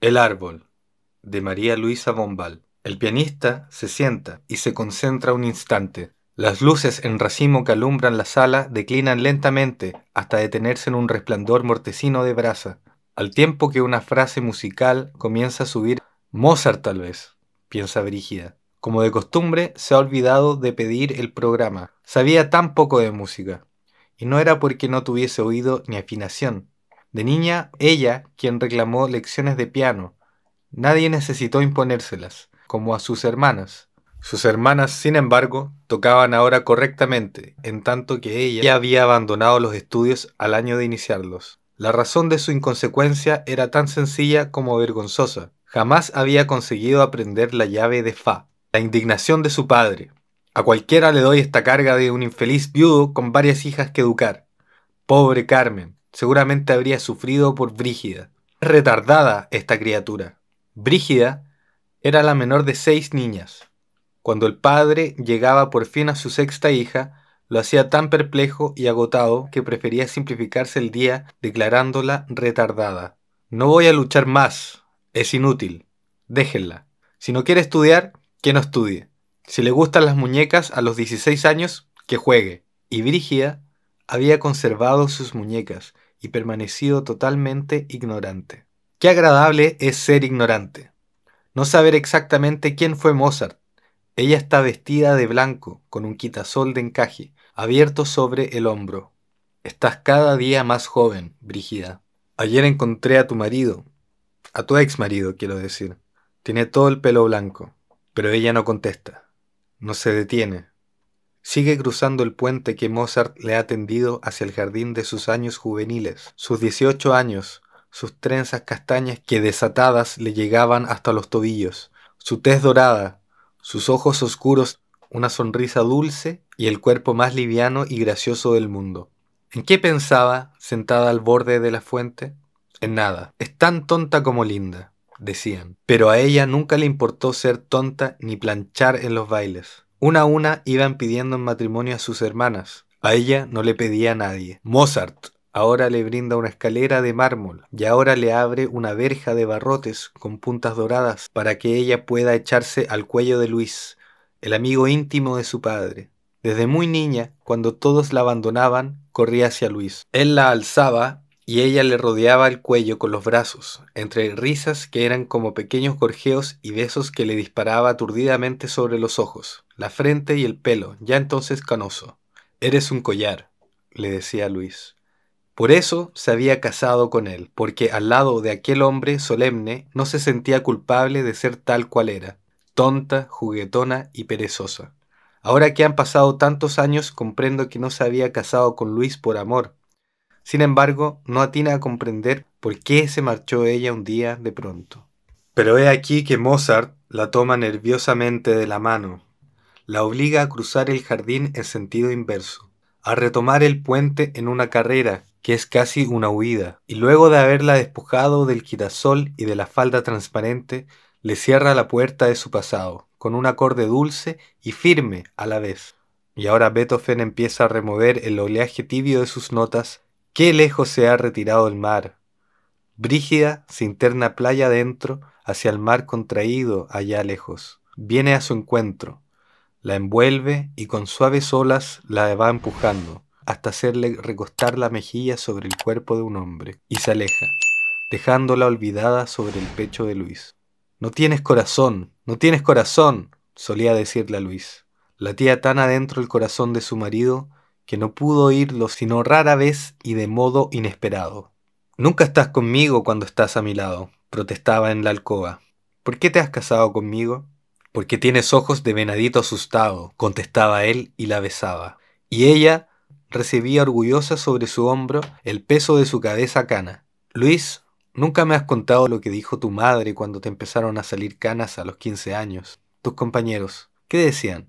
El árbol, de María Luisa Bombal. El pianista se sienta y se concentra un instante. Las luces en racimo que alumbran la sala declinan lentamente hasta detenerse en un resplandor mortecino de brasa, al tiempo que una frase musical comienza a subir. Mozart tal vez, piensa Brígida. Como de costumbre, se ha olvidado de pedir el programa. Sabía tan poco de música. Y no era porque no tuviese oído ni afinación, de niña, ella quien reclamó lecciones de piano. Nadie necesitó imponérselas, como a sus hermanas. Sus hermanas, sin embargo, tocaban ahora correctamente, en tanto que ella ya había abandonado los estudios al año de iniciarlos. La razón de su inconsecuencia era tan sencilla como vergonzosa. Jamás había conseguido aprender la llave de Fa. La indignación de su padre. A cualquiera le doy esta carga de un infeliz viudo con varias hijas que educar. Pobre Carmen, seguramente habría sufrido por Brígida. Retardada esta criatura. Brígida era la menor de seis niñas. Cuando el padre llegaba por fin a su sexta hija, lo hacía tan perplejo y agotado que prefería simplificarse el día declarándola retardada. No voy a luchar más, es inútil, déjenla. Si no quiere estudiar, que no estudie. Si le gustan las muñecas a los 16 años, que juegue. Y Brígida había conservado sus muñecas y permanecido totalmente ignorante. Qué agradable es ser ignorante. No saber exactamente quién fue Mozart. Ella está vestida de blanco, con un quitasol de encaje, abierto sobre el hombro. Estás cada día más joven, Brigida. Ayer encontré a tu marido, a tu ex marido, quiero decir. Tiene todo el pelo blanco, pero ella no contesta, no se detiene, Sigue cruzando el puente que Mozart le ha tendido hacia el jardín de sus años juveniles, sus dieciocho años, sus trenzas castañas que desatadas le llegaban hasta los tobillos, su tez dorada, sus ojos oscuros, una sonrisa dulce y el cuerpo más liviano y gracioso del mundo. ¿En qué pensaba sentada al borde de la fuente? En nada. Es tan tonta como linda, decían. Pero a ella nunca le importó ser tonta ni planchar en los bailes. Una a una iban pidiendo en matrimonio a sus hermanas. A ella no le pedía nadie. Mozart ahora le brinda una escalera de mármol y ahora le abre una verja de barrotes con puntas doradas para que ella pueda echarse al cuello de Luis, el amigo íntimo de su padre. Desde muy niña, cuando todos la abandonaban, corría hacia Luis. Él la alzaba y ella le rodeaba el cuello con los brazos, entre risas que eran como pequeños gorjeos y besos que le disparaba aturdidamente sobre los ojos, la frente y el pelo, ya entonces canoso. Eres un collar, le decía Luis. Por eso se había casado con él, porque al lado de aquel hombre solemne no se sentía culpable de ser tal cual era, tonta, juguetona y perezosa. Ahora que han pasado tantos años comprendo que no se había casado con Luis por amor, sin embargo, no atina a comprender por qué se marchó ella un día de pronto. Pero he aquí que Mozart la toma nerviosamente de la mano, la obliga a cruzar el jardín en sentido inverso, a retomar el puente en una carrera que es casi una huida, y luego de haberla despojado del quitasol y de la falda transparente, le cierra la puerta de su pasado, con un acorde dulce y firme a la vez. Y ahora Beethoven empieza a remover el oleaje tibio de sus notas Qué lejos se ha retirado el mar. Brígida se interna playa adentro hacia el mar contraído allá lejos. Viene a su encuentro, la envuelve y con suaves olas la va empujando hasta hacerle recostar la mejilla sobre el cuerpo de un hombre y se aleja, dejándola olvidada sobre el pecho de Luis. No tienes corazón, no tienes corazón, solía decirle a Luis. Latía tan adentro el corazón de su marido que no pudo oírlo sino rara vez y de modo inesperado. Nunca estás conmigo cuando estás a mi lado, protestaba en la alcoba. ¿Por qué te has casado conmigo? Porque tienes ojos de venadito asustado, contestaba él y la besaba. Y ella recibía orgullosa sobre su hombro el peso de su cabeza cana. Luis, nunca me has contado lo que dijo tu madre cuando te empezaron a salir canas a los 15 años. Tus compañeros, ¿qué decían?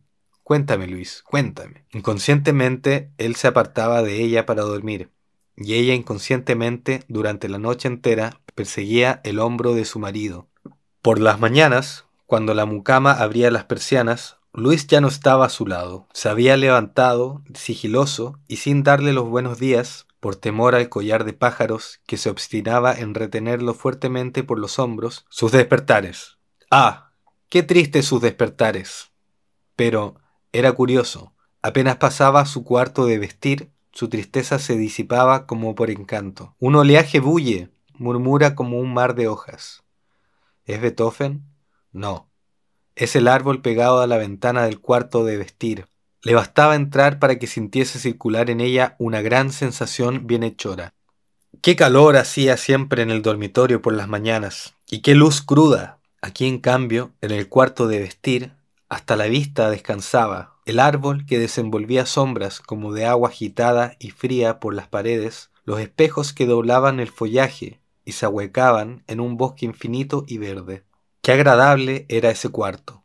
Cuéntame, Luis, cuéntame. Inconscientemente, él se apartaba de ella para dormir, y ella inconscientemente, durante la noche entera, perseguía el hombro de su marido. Por las mañanas, cuando la mucama abría las persianas, Luis ya no estaba a su lado. Se había levantado, sigiloso, y sin darle los buenos días, por temor al collar de pájaros que se obstinaba en retenerlo fuertemente por los hombros, sus despertares. Ah, qué tristes sus despertares. Pero, era curioso. Apenas pasaba su cuarto de vestir, su tristeza se disipaba como por encanto. Un oleaje bulle, murmura como un mar de hojas. ¿Es Beethoven? No. Es el árbol pegado a la ventana del cuarto de vestir. Le bastaba entrar para que sintiese circular en ella una gran sensación bienhechora. Qué calor hacía siempre en el dormitorio por las mañanas, y qué luz cruda. Aquí, en cambio, en el cuarto de vestir, hasta la vista descansaba. El árbol que desenvolvía sombras como de agua agitada y fría por las paredes, los espejos que doblaban el follaje y se ahuecaban en un bosque infinito y verde. Qué agradable era ese cuarto.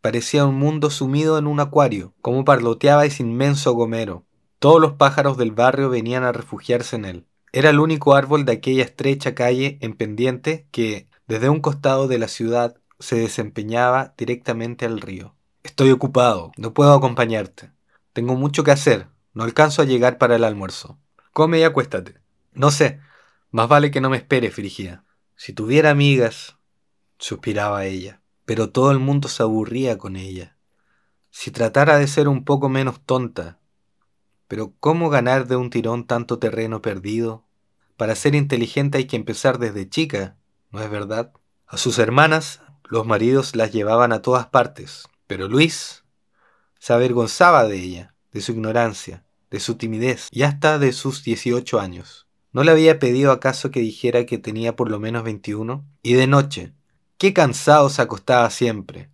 Parecía un mundo sumido en un acuario, como parloteaba ese inmenso gomero. Todos los pájaros del barrio venían a refugiarse en él. Era el único árbol de aquella estrecha calle en pendiente que, desde un costado de la ciudad, se desempeñaba directamente al río. Estoy ocupado, no puedo acompañarte. Tengo mucho que hacer, no alcanzo a llegar para el almuerzo. Come y acuéstate. No sé, más vale que no me espere, Frigía. Si tuviera amigas, suspiraba ella, pero todo el mundo se aburría con ella. Si tratara de ser un poco menos tonta, pero ¿cómo ganar de un tirón tanto terreno perdido? Para ser inteligente hay que empezar desde chica, ¿no es verdad? A sus hermanas los maridos las llevaban a todas partes, pero Luis se avergonzaba de ella, de su ignorancia, de su timidez y hasta de sus 18 años. ¿No le había pedido acaso que dijera que tenía por lo menos 21? Y de noche, qué cansado se acostaba siempre.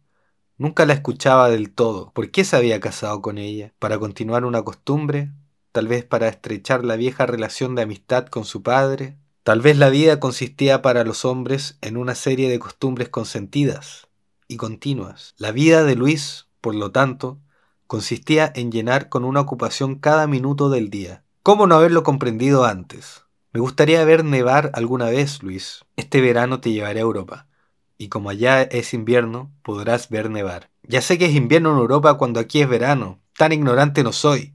Nunca la escuchaba del todo. ¿Por qué se había casado con ella? ¿Para continuar una costumbre? ¿Tal vez para estrechar la vieja relación de amistad con su padre? Tal vez la vida consistía para los hombres en una serie de costumbres consentidas y continuas. La vida de Luis, por lo tanto, consistía en llenar con una ocupación cada minuto del día. ¿Cómo no haberlo comprendido antes? Me gustaría ver nevar alguna vez, Luis. Este verano te llevaré a Europa. Y como allá es invierno, podrás ver nevar. Ya sé que es invierno en Europa cuando aquí es verano. Tan ignorante no soy.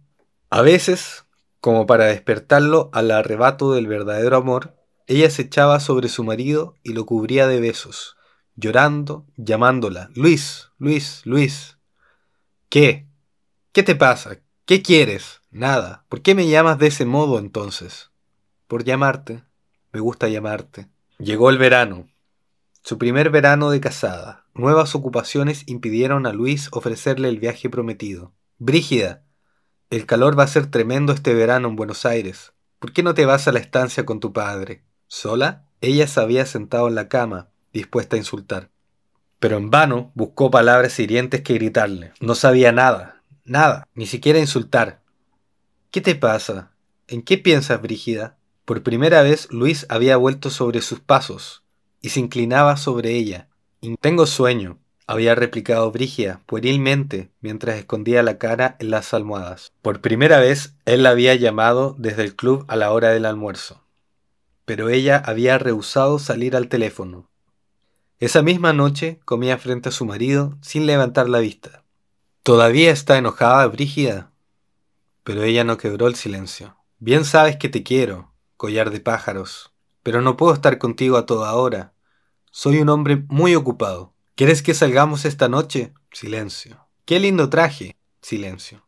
A veces, como para despertarlo al arrebato del verdadero amor, ella se echaba sobre su marido y lo cubría de besos, llorando, llamándola, Luis, Luis, Luis. ¿Qué? ¿Qué te pasa? ¿Qué quieres? Nada. ¿Por qué me llamas de ese modo entonces? Por llamarte. Me gusta llamarte. Llegó el verano. Su primer verano de casada. Nuevas ocupaciones impidieron a Luis ofrecerle el viaje prometido. Brígida. El calor va a ser tremendo este verano en Buenos Aires. ¿Por qué no te vas a la estancia con tu padre? Sola, ella se había sentado en la cama, dispuesta a insultar. Pero en vano buscó palabras hirientes que gritarle. No sabía nada, nada, ni siquiera insultar. ¿Qué te pasa? ¿En qué piensas, Brígida? Por primera vez Luis había vuelto sobre sus pasos y se inclinaba sobre ella. Tengo sueño, había replicado Brigida puerilmente mientras escondía la cara en las almohadas. Por primera vez él la había llamado desde el club a la hora del almuerzo pero ella había rehusado salir al teléfono. Esa misma noche comía frente a su marido sin levantar la vista. ¿Todavía está enojada, Brígida? Pero ella no quebró el silencio. Bien sabes que te quiero, collar de pájaros, pero no puedo estar contigo a toda hora. Soy un hombre muy ocupado. ¿Quieres que salgamos esta noche? Silencio. Qué lindo traje. Silencio.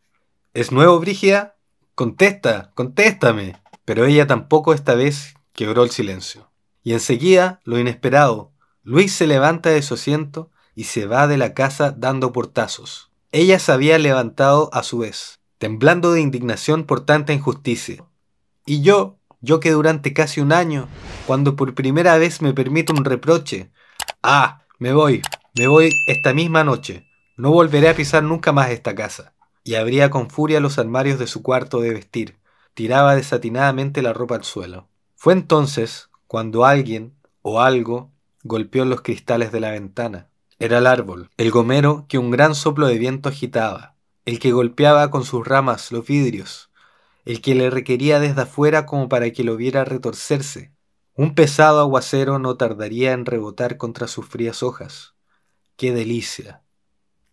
¿Es nuevo, Brígida? Contesta, contéstame. Pero ella tampoco esta vez Quebró el silencio. Y enseguida, lo inesperado, Luis se levanta de su asiento y se va de la casa dando portazos. Ella se había levantado a su vez, temblando de indignación por tanta injusticia. Y yo, yo que durante casi un año, cuando por primera vez me permito un reproche, ah, me voy, me voy esta misma noche, no volveré a pisar nunca más esta casa. Y abría con furia los armarios de su cuarto de vestir, tiraba desatinadamente la ropa al suelo. Fue entonces cuando alguien o algo golpeó los cristales de la ventana. Era el árbol, el gomero que un gran soplo de viento agitaba, el que golpeaba con sus ramas los vidrios, el que le requería desde afuera como para que lo viera retorcerse. Un pesado aguacero no tardaría en rebotar contra sus frías hojas. ¡Qué delicia!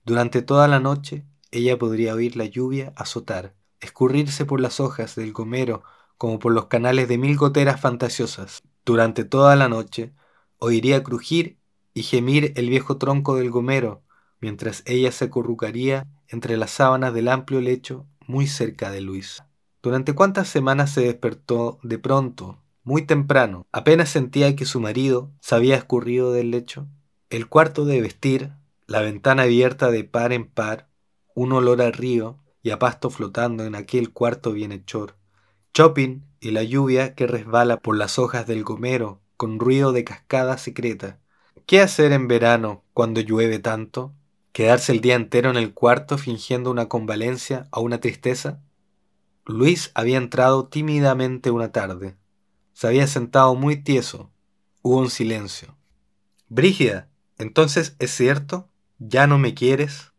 Durante toda la noche ella podría oír la lluvia azotar, escurrirse por las hojas del gomero como por los canales de mil goteras fantasiosas. Durante toda la noche oiría crujir y gemir el viejo tronco del gomero, mientras ella se acurrucaría entre las sábanas del amplio lecho muy cerca de Luis. Durante cuántas semanas se despertó de pronto, muy temprano, apenas sentía que su marido se había escurrido del lecho. El cuarto de vestir, la ventana abierta de par en par, un olor al río y a pasto flotando en aquel cuarto bienhechor, shopping y la lluvia que resbala por las hojas del gomero con ruido de cascada secreta. ¿Qué hacer en verano cuando llueve tanto? ¿Quedarse el día entero en el cuarto fingiendo una convalencia o una tristeza? Luis había entrado tímidamente una tarde. Se había sentado muy tieso. Hubo un silencio. Brígida, entonces es cierto, ya no me quieres.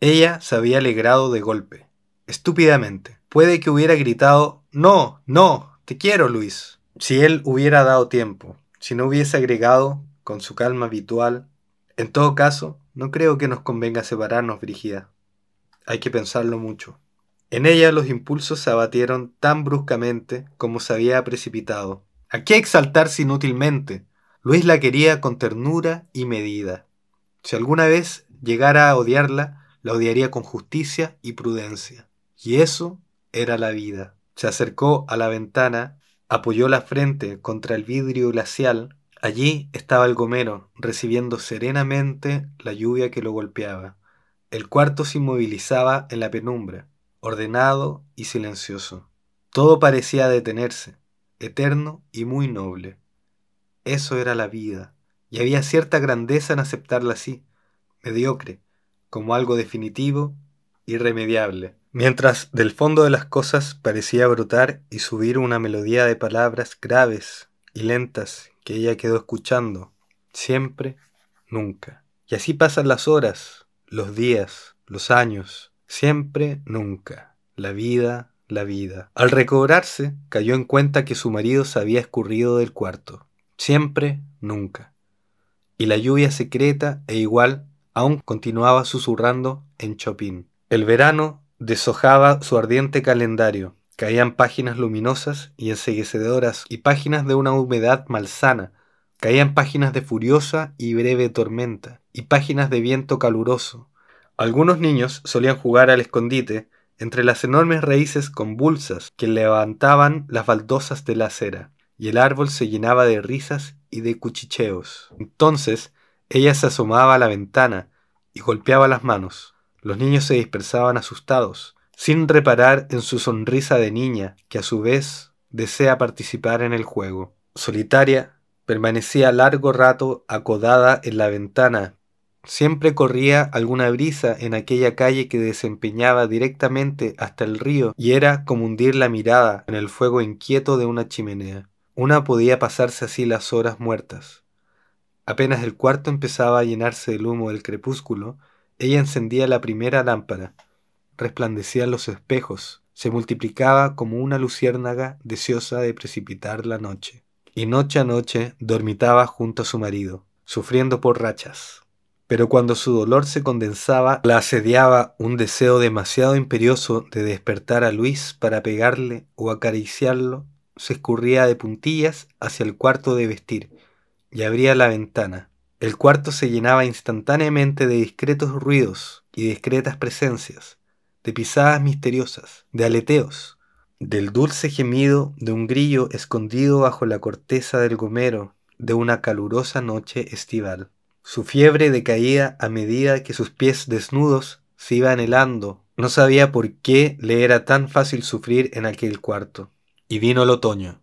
Ella se había alegrado de golpe, estúpidamente puede que hubiera gritado, no, no, te quiero, Luis, si él hubiera dado tiempo, si no hubiese agregado, con su calma habitual, en todo caso, no creo que nos convenga separarnos, Brigida. Hay que pensarlo mucho. En ella los impulsos se abatieron tan bruscamente como se había precipitado. ¿A qué exaltarse inútilmente? Luis la quería con ternura y medida. Si alguna vez llegara a odiarla, la odiaría con justicia y prudencia. Y eso era la vida. Se acercó a la ventana, apoyó la frente contra el vidrio glacial. Allí estaba el gomero, recibiendo serenamente la lluvia que lo golpeaba. El cuarto se inmovilizaba en la penumbra, ordenado y silencioso. Todo parecía detenerse, eterno y muy noble. Eso era la vida, y había cierta grandeza en aceptarla así, mediocre, como algo definitivo irremediable, mientras del fondo de las cosas parecía brotar y subir una melodía de palabras graves y lentas que ella quedó escuchando, siempre, nunca. Y así pasan las horas, los días, los años, siempre, nunca. La vida, la vida. Al recobrarse, cayó en cuenta que su marido se había escurrido del cuarto. Siempre, nunca. Y la lluvia secreta e igual aún continuaba susurrando en Chopin. El verano deshojaba su ardiente calendario. Caían páginas luminosas y enseguecedoras y páginas de una humedad malsana. Caían páginas de furiosa y breve tormenta y páginas de viento caluroso. Algunos niños solían jugar al escondite entre las enormes raíces convulsas que levantaban las baldosas de la acera, y el árbol se llenaba de risas y de cuchicheos. Entonces ella se asomaba a la ventana y golpeaba las manos. Los niños se dispersaban asustados, sin reparar en su sonrisa de niña, que a su vez desea participar en el juego. Solitaria, permanecía largo rato acodada en la ventana. Siempre corría alguna brisa en aquella calle que desempeñaba directamente hasta el río y era como hundir la mirada en el fuego inquieto de una chimenea. Una podía pasarse así las horas muertas. Apenas el cuarto empezaba a llenarse del humo del crepúsculo, ella encendía la primera lámpara, resplandecían los espejos, se multiplicaba como una luciérnaga deseosa de precipitar la noche. Y noche a noche dormitaba junto a su marido, sufriendo por rachas. Pero cuando su dolor se condensaba, la asediaba un deseo demasiado imperioso de despertar a Luis para pegarle o acariciarlo, se escurría de puntillas hacia el cuarto de vestir y abría la ventana, el cuarto se llenaba instantáneamente de discretos ruidos y discretas presencias, de pisadas misteriosas, de aleteos, del dulce gemido de un grillo escondido bajo la corteza del gomero de una calurosa noche estival. Su fiebre decaía a medida que sus pies desnudos se iban helando. No sabía por qué le era tan fácil sufrir en aquel cuarto. Y vino el otoño,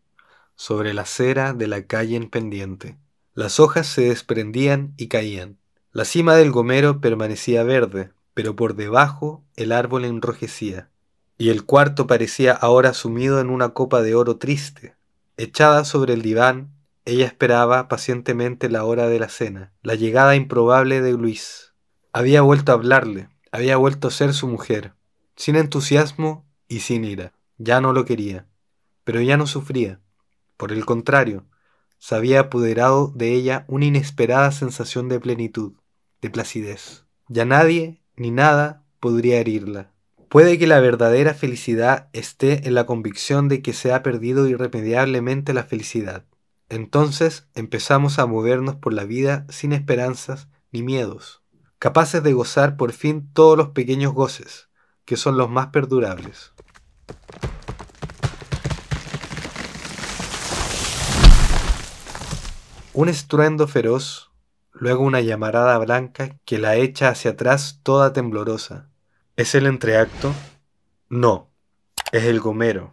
sobre la acera de la calle en pendiente. Las hojas se desprendían y caían. La cima del gomero permanecía verde, pero por debajo el árbol enrojecía, y el cuarto parecía ahora sumido en una copa de oro triste. Echada sobre el diván, ella esperaba pacientemente la hora de la cena, la llegada improbable de Luis. Había vuelto a hablarle, había vuelto a ser su mujer, sin entusiasmo y sin ira. Ya no lo quería, pero ya no sufría. Por el contrario, se había apoderado de ella una inesperada sensación de plenitud, de placidez. Ya nadie, ni nada, podría herirla. Puede que la verdadera felicidad esté en la convicción de que se ha perdido irremediablemente la felicidad. Entonces empezamos a movernos por la vida sin esperanzas ni miedos, capaces de gozar por fin todos los pequeños goces, que son los más perdurables. Un estruendo feroz, luego una llamarada blanca que la echa hacia atrás toda temblorosa. ¿Es el entreacto? No, es el gomero.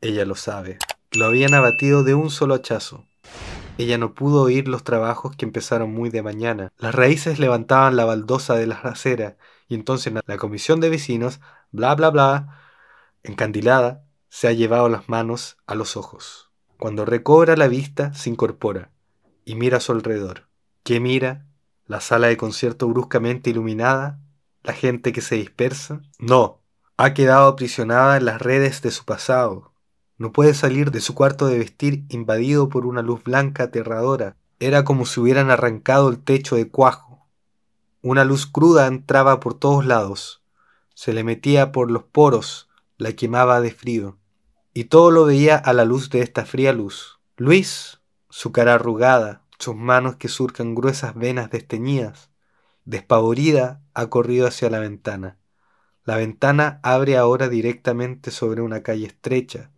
Ella lo sabe. Lo habían abatido de un solo hachazo. Ella no pudo oír los trabajos que empezaron muy de mañana. Las raíces levantaban la baldosa de la acera y entonces la comisión de vecinos, bla bla bla, encandilada, se ha llevado las manos a los ojos. Cuando recobra la vista, se incorpora y mira a su alrededor. ¿Qué mira? La sala de concierto bruscamente iluminada, la gente que se dispersa. No, ha quedado aprisionada en las redes de su pasado. No puede salir de su cuarto de vestir invadido por una luz blanca aterradora. Era como si hubieran arrancado el techo de cuajo. Una luz cruda entraba por todos lados. Se le metía por los poros, la quemaba de frío. Y todo lo veía a la luz de esta fría luz. Luis su cara arrugada, sus manos que surcan gruesas venas desteñidas. Despavorida, ha corrido hacia la ventana. La ventana abre ahora directamente sobre una calle estrecha,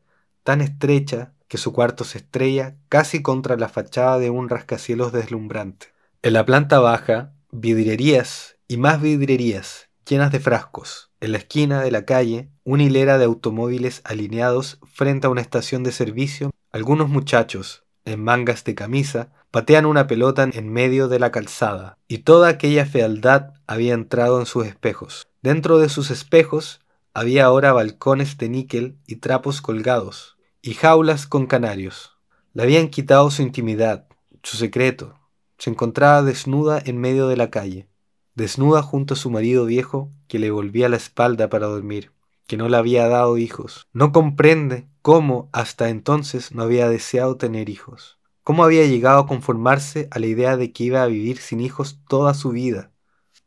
tan estrecha que su cuarto se estrella casi contra la fachada de un rascacielos deslumbrante. En la planta baja, vidrierías y más vidrierías llenas de frascos. En la esquina de la calle, una hilera de automóviles alineados frente a una estación de servicio, algunos muchachos en mangas de camisa, patean una pelota en medio de la calzada, y toda aquella fealdad había entrado en sus espejos. Dentro de sus espejos había ahora balcones de níquel y trapos colgados, y jaulas con canarios. Le habían quitado su intimidad, su secreto. Se encontraba desnuda en medio de la calle, desnuda junto a su marido viejo que le volvía la espalda para dormir que no le había dado hijos. No comprende cómo hasta entonces no había deseado tener hijos. Cómo había llegado a conformarse a la idea de que iba a vivir sin hijos toda su vida.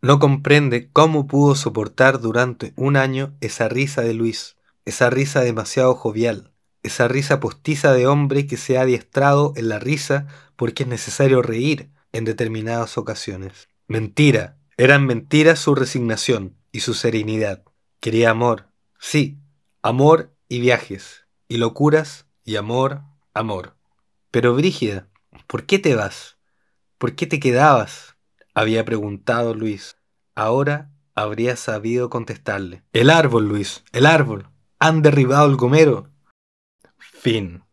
No comprende cómo pudo soportar durante un año esa risa de Luis, esa risa demasiado jovial, esa risa postiza de hombre que se ha adiestrado en la risa porque es necesario reír en determinadas ocasiones. Mentira, eran mentiras su resignación y su serenidad. Quería amor, Sí, amor y viajes, y locuras y amor, amor. Pero Brígida, ¿por qué te vas? ¿Por qué te quedabas? había preguntado Luis. Ahora habría sabido contestarle. El árbol, Luis, el árbol. Han derribado el gomero. Fin.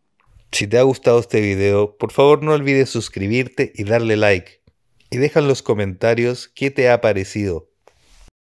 Si te ha gustado este video, por favor no olvides suscribirte y darle like. Y deja en los comentarios qué te ha parecido.